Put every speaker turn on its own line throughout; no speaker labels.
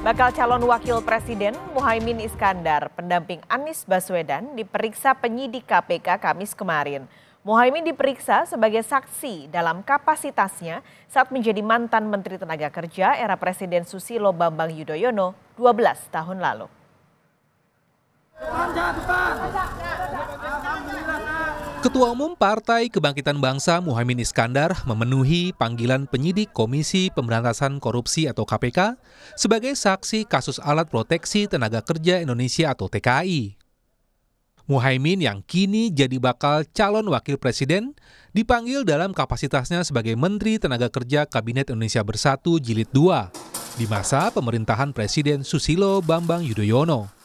Bakal calon wakil presiden Muhaimin Iskandar, pendamping Anies Baswedan, diperiksa penyidik KPK Kamis kemarin. Muhaimin diperiksa sebagai saksi dalam kapasitasnya saat menjadi mantan Menteri Tenaga Kerja era Presiden Susilo Bambang Yudhoyono 12 tahun lalu. Ketua Umum Partai Kebangkitan Bangsa Muhammad Iskandar memenuhi panggilan penyidik Komisi Pemberantasan Korupsi atau KPK sebagai saksi kasus alat proteksi tenaga kerja Indonesia atau TKI. Muhaimin yang kini jadi bakal calon wakil presiden dipanggil dalam kapasitasnya sebagai Menteri Tenaga Kerja Kabinet Indonesia Bersatu Jilid 2 di masa pemerintahan Presiden Susilo Bambang Yudhoyono.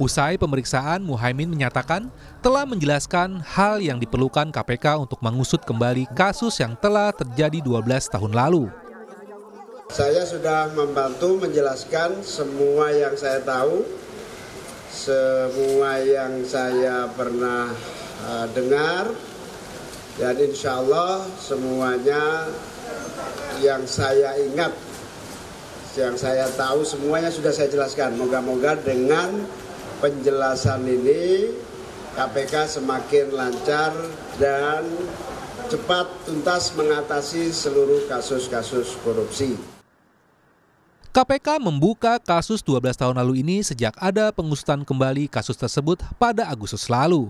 Usai pemeriksaan, Muhaimin menyatakan telah menjelaskan hal yang diperlukan KPK untuk mengusut kembali kasus yang telah terjadi 12 tahun lalu. Saya
sudah membantu menjelaskan semua yang saya tahu, semua yang saya pernah uh, dengar, dan insya Allah semuanya yang saya ingat, yang saya tahu semuanya sudah saya jelaskan. Moga-moga dengan penjelasan ini KPK semakin lancar dan cepat tuntas mengatasi seluruh kasus-kasus korupsi.
KPK membuka kasus 12 tahun lalu ini sejak ada pengusutan kembali kasus tersebut pada Agustus lalu.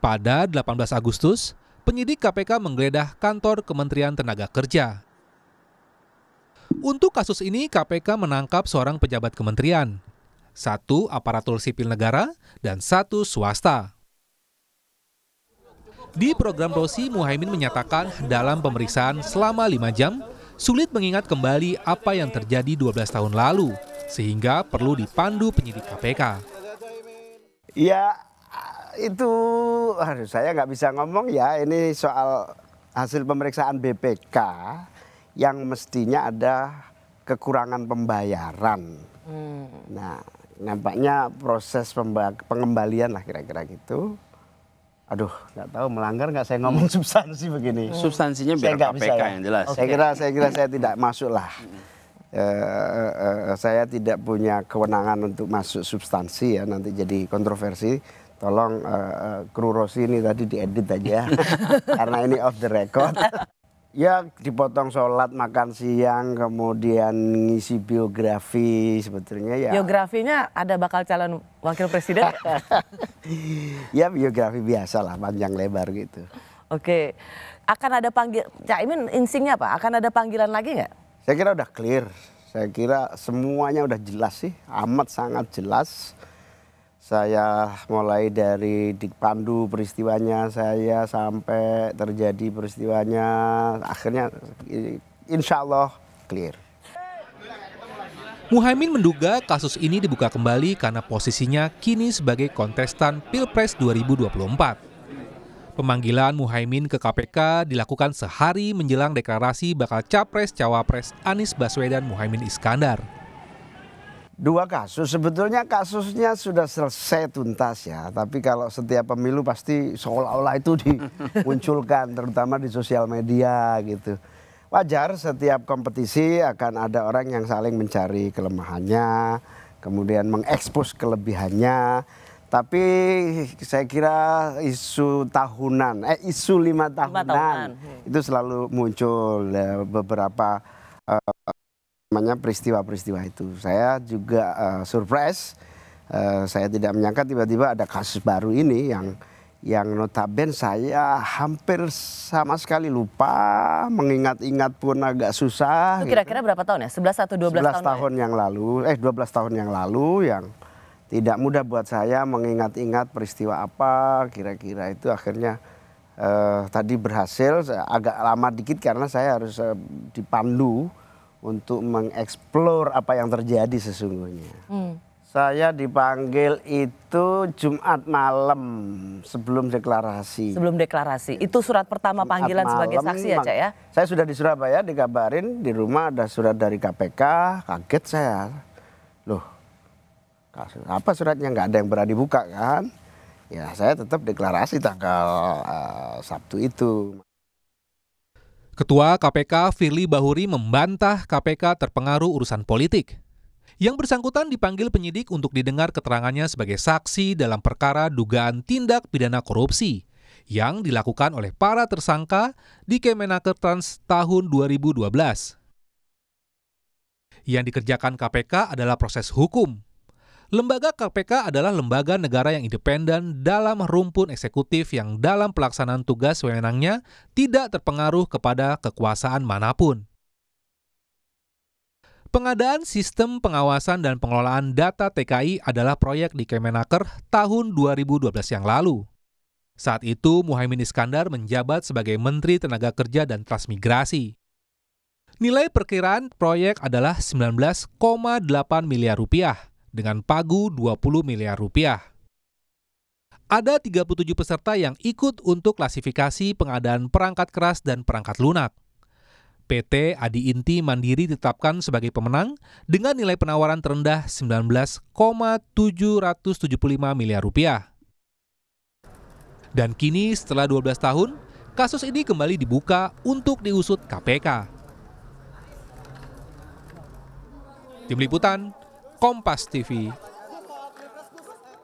Pada 18 Agustus, penyidik KPK menggeledah kantor Kementerian Tenaga Kerja. Untuk kasus ini, KPK menangkap seorang pejabat kementerian, satu aparatur sipil negara, dan satu swasta. Di program Rosi, Muhaimin menyatakan dalam pemeriksaan selama lima jam, sulit mengingat kembali apa yang terjadi 12 tahun lalu, sehingga perlu dipandu penyidik KPK.
Ya, itu aduh, saya nggak bisa ngomong ya, ini soal hasil pemeriksaan BPK yang mestinya ada kekurangan pembayaran. Hmm. Nah, nampaknya proses pengembalian lah kira-kira gitu. Aduh, nggak tahu melanggar nggak saya ngomong hmm. substansi begini. Substansinya biar saya KPK yang jelas. Okay. Saya kira saya kira saya tidak masuk lah. Uh, uh, uh, saya tidak punya kewenangan untuk masuk substansi ya nanti jadi kontroversi. Tolong uh, uh, kru Rosi ini tadi diedit aja ya. karena ini off the record. Ya dipotong sholat, makan siang, kemudian ngisi biografi sebetulnya ya.
Biografinya ada bakal calon wakil presiden?
ya biografi biasa lah, panjang lebar gitu.
Oke, akan ada panggil, Cak Imin, insingnya apa? Akan ada panggilan lagi nggak?
Saya kira udah clear, saya kira semuanya udah jelas sih, amat sangat jelas. Saya mulai dari dipandu peristiwanya saya sampai terjadi peristiwanya akhirnya insya Allah clear.
Muhaimin menduga kasus ini dibuka kembali karena posisinya kini sebagai kontestan Pilpres 2024. Pemanggilan Muhaimin ke KPK dilakukan sehari menjelang deklarasi bakal capres-cawapres Anies Baswedan Muhaimin Iskandar
dua kasus sebetulnya kasusnya sudah selesai tuntas ya tapi kalau setiap pemilu pasti seolah-olah itu dimunculkan terutama di sosial media gitu wajar setiap kompetisi akan ada orang yang saling mencari kelemahannya kemudian mengekspos kelebihannya tapi saya kira isu tahunan eh isu lima tahunan, lima tahunan. Hmm. itu selalu muncul ya, beberapa namanya peristiwa-peristiwa itu. Saya juga uh, surprise, uh, saya tidak menyangka tiba-tiba ada kasus baru ini yang yang notaben saya hampir sama sekali lupa, mengingat-ingat pun agak susah. Itu gitu.
kira-kira gitu. berapa tahun ya? 11 atau 12 11 tahun? Ya? tahun
yang lalu, eh 12 tahun yang lalu yang tidak mudah buat saya mengingat-ingat peristiwa apa kira-kira itu akhirnya uh, tadi berhasil agak lama dikit karena saya harus uh, dipandu untuk mengeksplor apa yang terjadi sesungguhnya. Hmm. Saya dipanggil itu Jumat malam sebelum deklarasi. Sebelum
deklarasi. Iya. Itu surat pertama Jumat panggilan malam, sebagai saksi ya, Cak ya?
Saya sudah di Surabaya, dikabarin di rumah ada surat dari KPK, kaget saya. Loh, apa suratnya? Nggak ada yang berani buka kan? Ya saya tetap deklarasi tanggal uh, Sabtu
itu. Ketua KPK Firly Bahuri membantah KPK terpengaruh urusan politik. Yang bersangkutan dipanggil penyidik untuk didengar keterangannya sebagai saksi dalam perkara dugaan tindak pidana korupsi yang dilakukan oleh para tersangka di Kemenaker Trans tahun 2012. Yang dikerjakan KPK adalah proses hukum, Lembaga KPK adalah lembaga negara yang independen dalam rumpun eksekutif yang dalam pelaksanaan tugas wewenangnya tidak terpengaruh kepada kekuasaan manapun. Pengadaan sistem pengawasan dan pengelolaan data TKI adalah proyek di Kemenaker tahun 2012 yang lalu. Saat itu, Muhammad Iskandar menjabat sebagai Menteri Tenaga Kerja dan Transmigrasi. Nilai perkiraan proyek adalah 19,8 miliar rupiah dengan pagu 20 miliar rupiah. Ada 37 peserta yang ikut untuk klasifikasi pengadaan perangkat keras dan perangkat lunak. PT Adi Inti Mandiri ditetapkan sebagai pemenang dengan nilai penawaran terendah 19,775 miliar rupiah. Dan kini setelah 12 tahun, kasus ini kembali dibuka untuk diusut KPK. Tim Liputan, Kompas TV.